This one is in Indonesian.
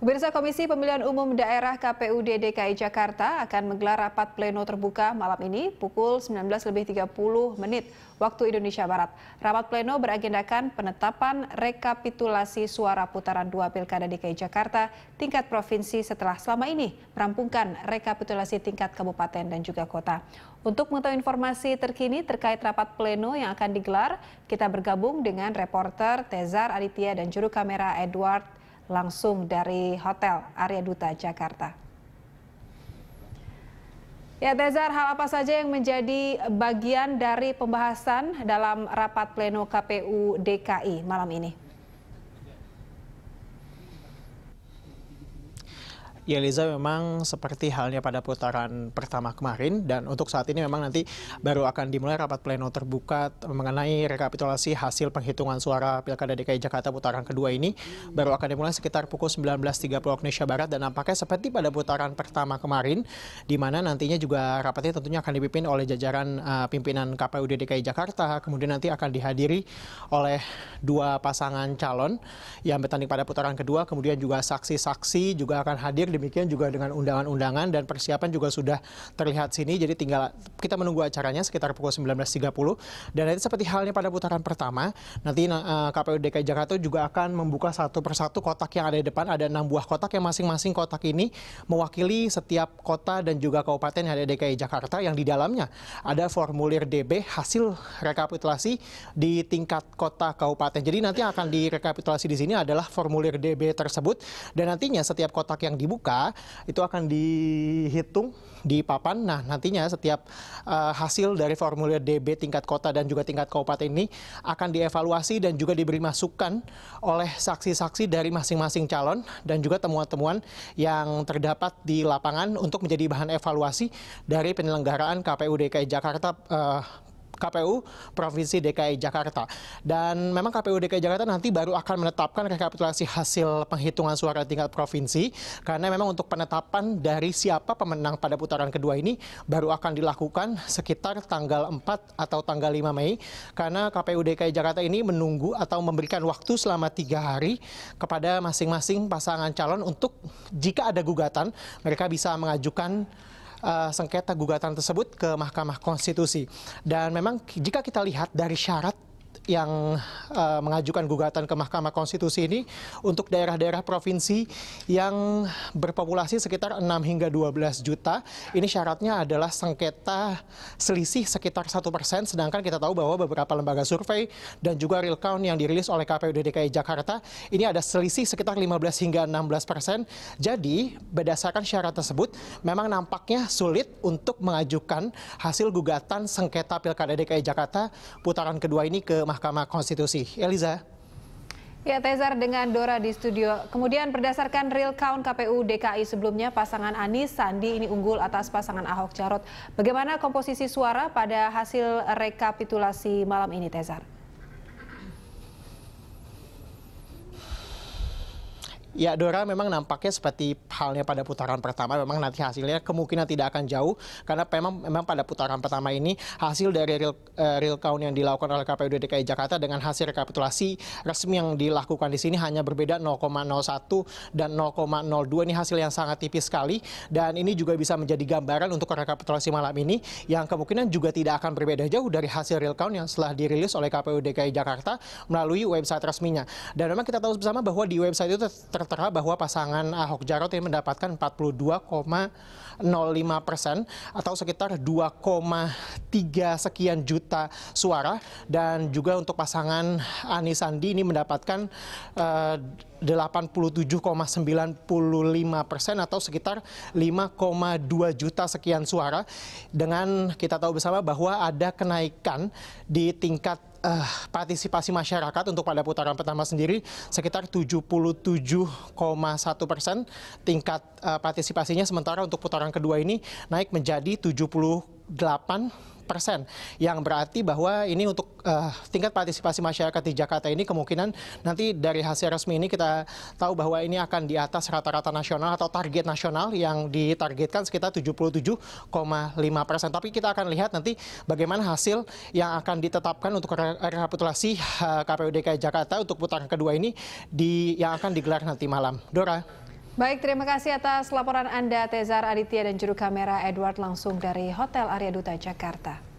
Pemirsa Komisi Pemilihan Umum Daerah KPUD DKI Jakarta akan menggelar rapat pleno terbuka malam ini pukul 19.30 menit waktu Indonesia Barat. Rapat pleno beragendakan penetapan rekapitulasi suara putaran dua Pilkada DKI Jakarta tingkat provinsi setelah selama ini merampungkan rekapitulasi tingkat kabupaten dan juga kota. Untuk mengetahui informasi terkini terkait rapat pleno yang akan digelar, kita bergabung dengan reporter Tezar Aditya dan juru kamera Edward langsung dari Hotel Arya Duta, Jakarta. Ya Tezar, hal apa saja yang menjadi bagian dari pembahasan dalam rapat pleno KPU DKI malam ini? Yeliza memang seperti halnya pada putaran pertama kemarin dan untuk saat ini memang nanti baru akan dimulai rapat pleno terbuka mengenai rekapitulasi hasil penghitungan suara Pilkada DKI Jakarta putaran kedua ini baru akan dimulai sekitar pukul 19.30 Indonesia Barat dan nampaknya seperti pada putaran pertama kemarin di mana nantinya juga rapatnya tentunya akan dipimpin oleh jajaran uh, pimpinan KPUD DKI Jakarta kemudian nanti akan dihadiri oleh dua pasangan calon yang bertanding pada putaran kedua kemudian juga saksi-saksi juga akan hadir demikian juga dengan undangan-undangan dan persiapan juga sudah terlihat sini. Jadi tinggal kita menunggu acaranya sekitar pukul 19.30 dan itu seperti halnya pada putaran pertama, nanti uh, KPU DKI Jakarta juga akan membuka satu persatu kotak yang ada di depan. Ada enam buah kotak yang masing-masing kotak ini mewakili setiap kota dan juga kabupaten yang ada di DKI Jakarta yang di dalamnya ada formulir DB hasil rekapitulasi di tingkat kota kabupaten. Jadi nanti akan direkapitulasi di sini adalah formulir DB tersebut dan nantinya setiap kotak yang dibuka dibuka itu akan dihitung di papan. Nah, nantinya setiap uh, hasil dari formulir DB tingkat kota dan juga tingkat kabupaten ini akan dievaluasi dan juga diberi masukan oleh saksi-saksi dari masing-masing calon dan juga temuan-temuan yang terdapat di lapangan untuk menjadi bahan evaluasi dari penyelenggaraan KPU DKI Jakarta uh, KPU Provinsi DKI Jakarta. Dan memang KPU DKI Jakarta nanti baru akan menetapkan rekapitulasi hasil penghitungan suara tingkat provinsi karena memang untuk penetapan dari siapa pemenang pada putaran kedua ini baru akan dilakukan sekitar tanggal 4 atau tanggal 5 Mei karena KPU DKI Jakarta ini menunggu atau memberikan waktu selama tiga hari kepada masing-masing pasangan calon untuk jika ada gugatan mereka bisa mengajukan uh, sengketa gugatan tersebut ke Mahkamah Konstitusi. Dan memang jika kita lihat dari syarat yang uh, mengajukan gugatan ke Mahkamah Konstitusi ini untuk daerah-daerah provinsi yang berpopulasi sekitar 6 hingga 12 juta. Ini syaratnya adalah sengketa selisih sekitar 1 persen, sedangkan kita tahu bahwa beberapa lembaga survei dan juga real count yang dirilis oleh KPU DKI Jakarta ini ada selisih sekitar 15 hingga 16 persen. Jadi berdasarkan syarat tersebut memang nampaknya sulit untuk mengajukan hasil gugatan sengketa Pilkada DKI Jakarta putaran kedua ini ke Mahkamah Konstitusi. Eliza. Ya, Tezar dengan Dora di studio. Kemudian berdasarkan real count KPU DKI sebelumnya, pasangan Anies Sandi ini unggul atas pasangan Ahok Jarot. Bagaimana komposisi suara pada hasil rekapitulasi malam ini, Tezar? Ya, Dora memang nampaknya seperti halnya pada putaran pertama, memang nanti hasilnya kemungkinan tidak akan jauh karena memang memang pada putaran pertama ini hasil dari real, eh, real count yang dilakukan oleh KPU DKI Jakarta dengan hasil rekapitulasi resmi yang dilakukan di sini hanya berbeda 0,01 dan 0,02 ini hasil yang sangat tipis sekali dan ini juga bisa menjadi gambaran untuk rekapitulasi malam ini yang kemungkinan juga tidak akan berbeda jauh dari hasil real count yang setelah dirilis oleh KPU DKI Jakarta melalui website resminya. Dan memang kita tahu bersama bahwa di website itu ter tertera bahwa pasangan ah, Ahok Jarot ini mendapatkan 42,05 persen atau sekitar 2,3 sekian juta suara dan juga untuk pasangan Anies Sandi ini mendapatkan eh, uh, 87,95 persen atau sekitar 5,2 juta sekian suara dengan kita tahu bersama bahwa ada kenaikan di tingkat uh, partisipasi masyarakat untuk pada putaran pertama sendiri sekitar 77,1 persen. Tingkat uh, partisipasinya sementara untuk putaran kedua ini naik menjadi 70 8 persen, yang berarti bahwa ini untuk uh, tingkat partisipasi masyarakat di Jakarta ini kemungkinan nanti dari hasil resmi ini kita tahu bahwa ini akan di atas rata-rata nasional atau target nasional yang ditargetkan sekitar 77,5 persen. Tapi kita akan lihat nanti bagaimana hasil yang akan ditetapkan untuk rekapitulasi uh, KPU DKI Jakarta untuk putaran kedua ini di yang akan digelar nanti malam. Dora. Baik, terima kasih atas laporan Anda Tezar Aditya dan juru kamera Edward langsung dari Hotel Arya Duta Jakarta.